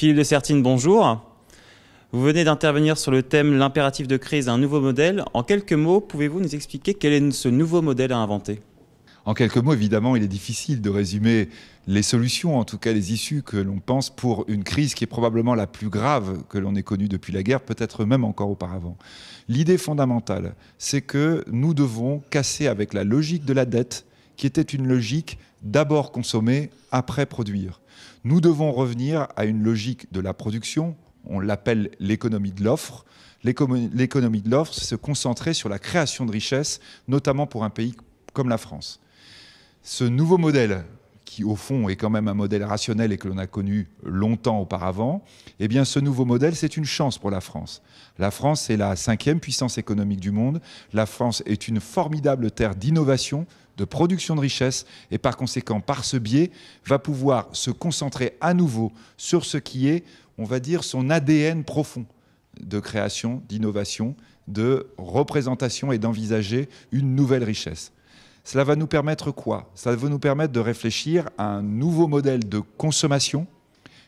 Philippe de Sertine, bonjour. Vous venez d'intervenir sur le thème L'impératif de crise, un nouveau modèle. En quelques mots, pouvez-vous nous expliquer quel est ce nouveau modèle à inventer en quelques mots, évidemment, il est difficile de résumer les solutions, en tout cas les issues que l'on pense pour une crise qui est probablement la plus grave que l'on ait connue depuis la guerre, peut-être même encore auparavant. L'idée fondamentale, c'est que nous devons casser avec la logique de la dette qui était une logique d'abord consommer, après produire. Nous devons revenir à une logique de la production, on l'appelle l'économie de l'offre. L'économie de l'offre, c'est se concentrer sur la création de richesses, notamment pour un pays comme la France. Ce nouveau modèle qui au fond est quand même un modèle rationnel et que l'on a connu longtemps auparavant, eh bien ce nouveau modèle, c'est une chance pour la France. La France est la cinquième puissance économique du monde. La France est une formidable terre d'innovation, de production de richesses, et par conséquent, par ce biais, va pouvoir se concentrer à nouveau sur ce qui est, on va dire, son ADN profond de création, d'innovation, de représentation et d'envisager une nouvelle richesse. Cela va nous permettre quoi Cela va nous permettre de réfléchir à un nouveau modèle de consommation,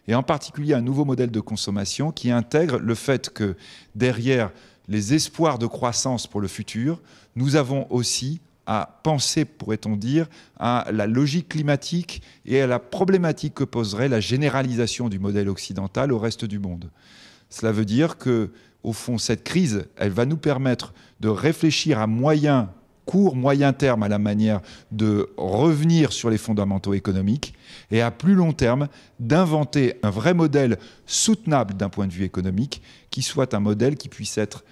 et en particulier un nouveau modèle de consommation qui intègre le fait que derrière les espoirs de croissance pour le futur, nous avons aussi à penser, pourrait-on dire, à la logique climatique et à la problématique que poserait la généralisation du modèle occidental au reste du monde. Cela veut dire que, au fond, cette crise, elle va nous permettre de réfléchir à moyen court, moyen terme à la manière de revenir sur les fondamentaux économiques et à plus long terme d'inventer un vrai modèle soutenable d'un point de vue économique qui soit un modèle qui puisse être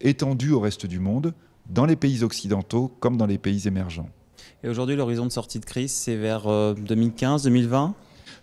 étendu au reste du monde, dans les pays occidentaux comme dans les pays émergents. Et aujourd'hui, l'horizon de sortie de crise, c'est vers 2015-2020 euh,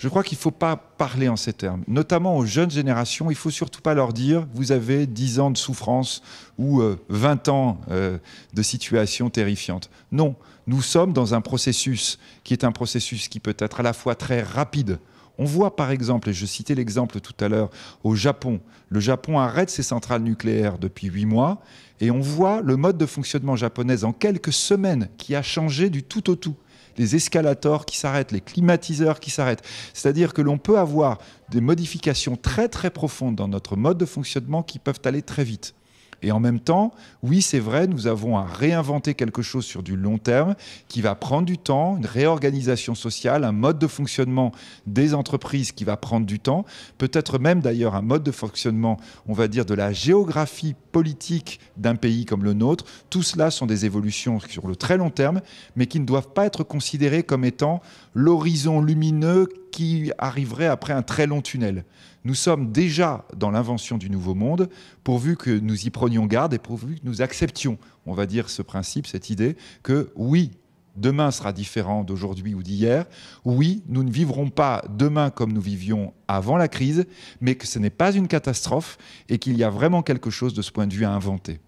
je crois qu'il ne faut pas parler en ces termes. Notamment aux jeunes générations, il ne faut surtout pas leur dire vous avez 10 ans de souffrance ou 20 euh, ans euh, de situation terrifiante. Non, nous sommes dans un processus qui est un processus qui peut être à la fois très rapide. On voit par exemple, et je citais l'exemple tout à l'heure, au Japon, le Japon arrête ses centrales nucléaires depuis 8 mois et on voit le mode de fonctionnement japonais en quelques semaines qui a changé du tout au tout les escalators qui s'arrêtent, les climatiseurs qui s'arrêtent. C'est-à-dire que l'on peut avoir des modifications très très profondes dans notre mode de fonctionnement qui peuvent aller très vite. Et en même temps, oui, c'est vrai, nous avons à réinventer quelque chose sur du long terme qui va prendre du temps, une réorganisation sociale, un mode de fonctionnement des entreprises qui va prendre du temps, peut-être même d'ailleurs un mode de fonctionnement, on va dire, de la géographie politique d'un pays comme le nôtre. Tout cela sont des évolutions sur le très long terme, mais qui ne doivent pas être considérées comme étant l'horizon lumineux qui arriverait après un très long tunnel. Nous sommes déjà dans l'invention du nouveau monde, pourvu que nous y prenions garde et pourvu que nous acceptions, on va dire, ce principe, cette idée que oui, demain sera différent d'aujourd'hui ou d'hier. Oui, nous ne vivrons pas demain comme nous vivions avant la crise, mais que ce n'est pas une catastrophe et qu'il y a vraiment quelque chose de ce point de vue à inventer.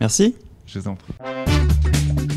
Merci. Je vous en prie.